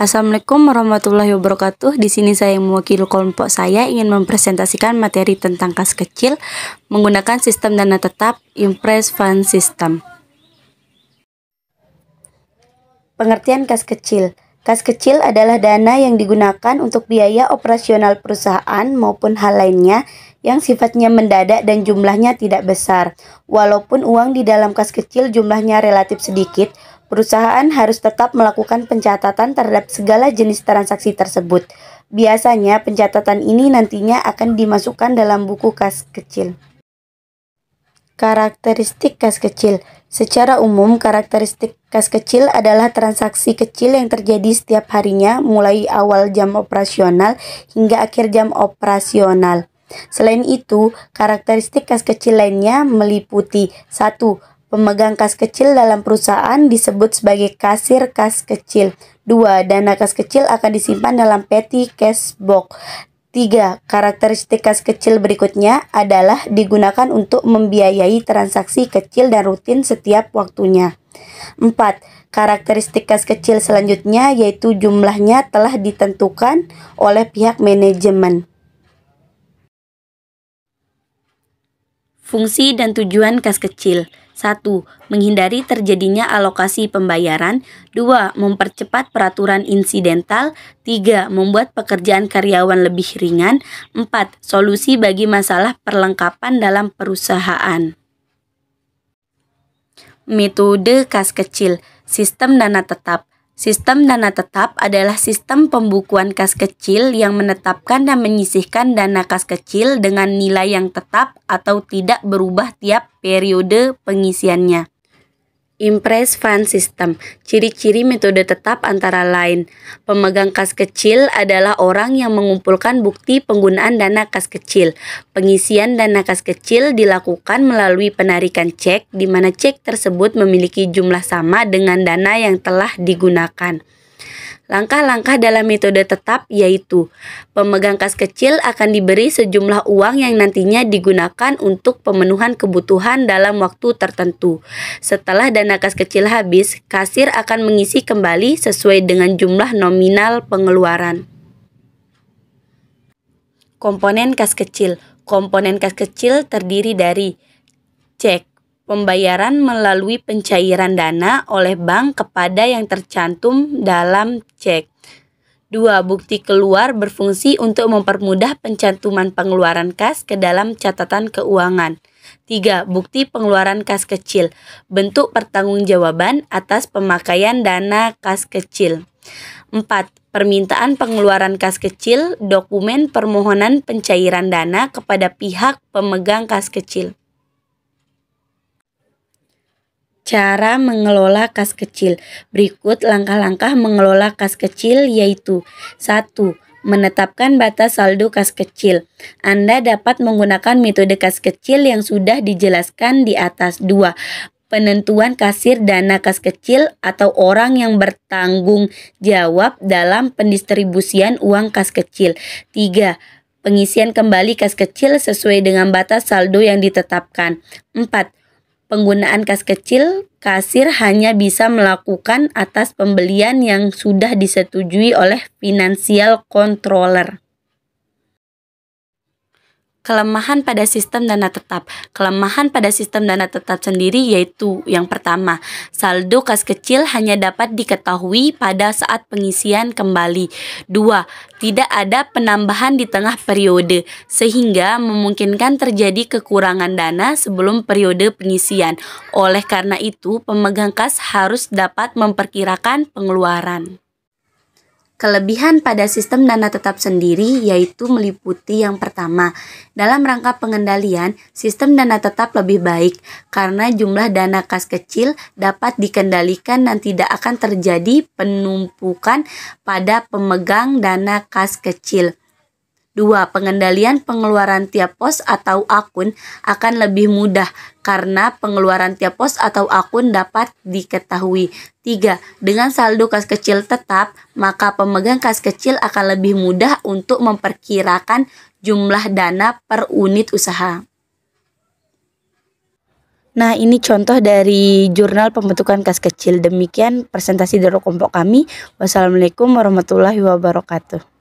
Assalamualaikum warahmatullahi wabarakatuh. Di sini saya yang mewakili kelompok saya ingin mempresentasikan materi tentang kas kecil menggunakan sistem dana tetap Impress Fund System. Pengertian kas kecil. Kas kecil adalah dana yang digunakan untuk biaya operasional perusahaan maupun hal lainnya yang sifatnya mendadak dan jumlahnya tidak besar. Walaupun uang di dalam kas kecil jumlahnya relatif sedikit, Perusahaan harus tetap melakukan pencatatan terhadap segala jenis transaksi tersebut. Biasanya, pencatatan ini nantinya akan dimasukkan dalam buku kas kecil. Karakteristik kas kecil secara umum, karakteristik kas kecil adalah transaksi kecil yang terjadi setiap harinya, mulai awal jam operasional hingga akhir jam operasional. Selain itu, karakteristik kas kecil lainnya meliputi 1. Pemegang kas kecil dalam perusahaan disebut sebagai kasir kas kecil. 2. Dana kas kecil akan disimpan dalam peti cash box. 3. Karakteristik kas kecil berikutnya adalah digunakan untuk membiayai transaksi kecil dan rutin setiap waktunya. 4. Karakteristik kas kecil selanjutnya yaitu jumlahnya telah ditentukan oleh pihak manajemen. Fungsi dan tujuan kas kecil 1. Menghindari terjadinya alokasi pembayaran 2. Mempercepat peraturan insidental 3. Membuat pekerjaan karyawan lebih ringan 4. Solusi bagi masalah perlengkapan dalam perusahaan Metode kas kecil, sistem dana tetap Sistem dana tetap adalah sistem pembukuan kas kecil yang menetapkan dan menyisihkan dana kas kecil dengan nilai yang tetap atau tidak berubah tiap periode pengisiannya. Impress Fund System. Ciri-ciri metode tetap antara lain. Pemegang kas kecil adalah orang yang mengumpulkan bukti penggunaan dana kas kecil. Pengisian dana kas kecil dilakukan melalui penarikan cek di mana cek tersebut memiliki jumlah sama dengan dana yang telah digunakan. Langkah-langkah dalam metode tetap yaitu pemegang kas kecil akan diberi sejumlah uang yang nantinya digunakan untuk pemenuhan kebutuhan dalam waktu tertentu. Setelah dana kas kecil habis, kasir akan mengisi kembali sesuai dengan jumlah nominal pengeluaran. Komponen kas kecil. Komponen kas kecil terdiri dari cek pembayaran melalui pencairan dana oleh bank kepada yang tercantum dalam cek. 2. Bukti keluar berfungsi untuk mempermudah pencantuman pengeluaran kas ke dalam catatan keuangan. 3. Bukti pengeluaran kas kecil bentuk pertanggungjawaban atas pemakaian dana kas kecil. 4. Permintaan pengeluaran kas kecil, dokumen permohonan pencairan dana kepada pihak pemegang kas kecil. Cara mengelola kas kecil. Berikut langkah-langkah mengelola kas kecil yaitu 1. Menetapkan batas saldo kas kecil. Anda dapat menggunakan metode kas kecil yang sudah dijelaskan di atas. 2. Penentuan kasir dana kas kecil atau orang yang bertanggung jawab dalam pendistribusian uang kas kecil. 3 pengisian kembali kas kecil sesuai dengan batas saldo yang ditetapkan. 4. Penggunaan kas kecil, kasir hanya bisa melakukan atas pembelian yang sudah disetujui oleh financial controller kelemahan pada sistem dana tetap. Kelemahan pada sistem dana tetap sendiri yaitu yang pertama, saldo kas kecil hanya dapat diketahui pada saat pengisian kembali. Dua, tidak ada penambahan di tengah periode sehingga memungkinkan terjadi kekurangan dana sebelum periode pengisian. Oleh karena itu, pemegang kas harus dapat memperkirakan pengeluaran. Kelebihan pada sistem dana tetap sendiri yaitu meliputi yang pertama, dalam rangka pengendalian, sistem dana tetap lebih baik karena jumlah dana kas kecil dapat dikendalikan dan tidak akan terjadi penumpukan pada pemegang dana kas kecil. 2. Pengendalian pengeluaran tiap pos atau akun akan lebih mudah karena pengeluaran tiap pos atau akun dapat diketahui. 3. Dengan saldo kas kecil tetap, maka pemegang kas kecil akan lebih mudah untuk memperkirakan jumlah dana per unit usaha. Nah, ini contoh dari jurnal pembentukan kas kecil. Demikian presentasi dari kelompok kami. Wassalamualaikum warahmatullahi wabarakatuh.